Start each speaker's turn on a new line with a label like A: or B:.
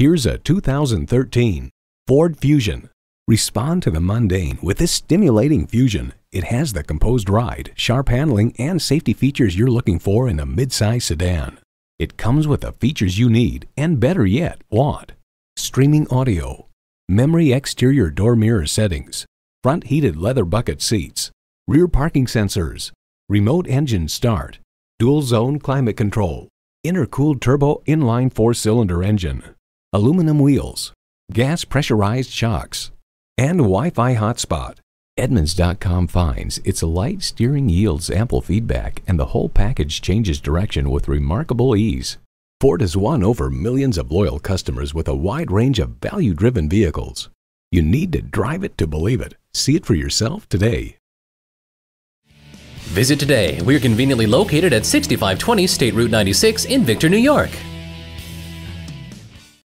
A: Here's a 2013 Ford Fusion. Respond to the mundane with this stimulating Fusion. It has the composed ride, sharp handling, and safety features you're looking for in a midsize sedan. It comes with the features you need and better yet, want. Streaming audio, memory exterior door mirror settings, front heated leather bucket seats, rear parking sensors, remote engine start, dual zone climate control, intercooled turbo inline four-cylinder engine, aluminum wheels, gas pressurized shocks, and Wi-Fi hotspot. Edmunds.com finds its light steering yields ample feedback and the whole package changes direction with remarkable ease. Ford has won over millions of loyal customers with a wide range of value-driven vehicles. You need to drive it to believe it. See it for yourself today. Visit today. We are conveniently
B: located at 6520 State Route 96 in Victor, New York.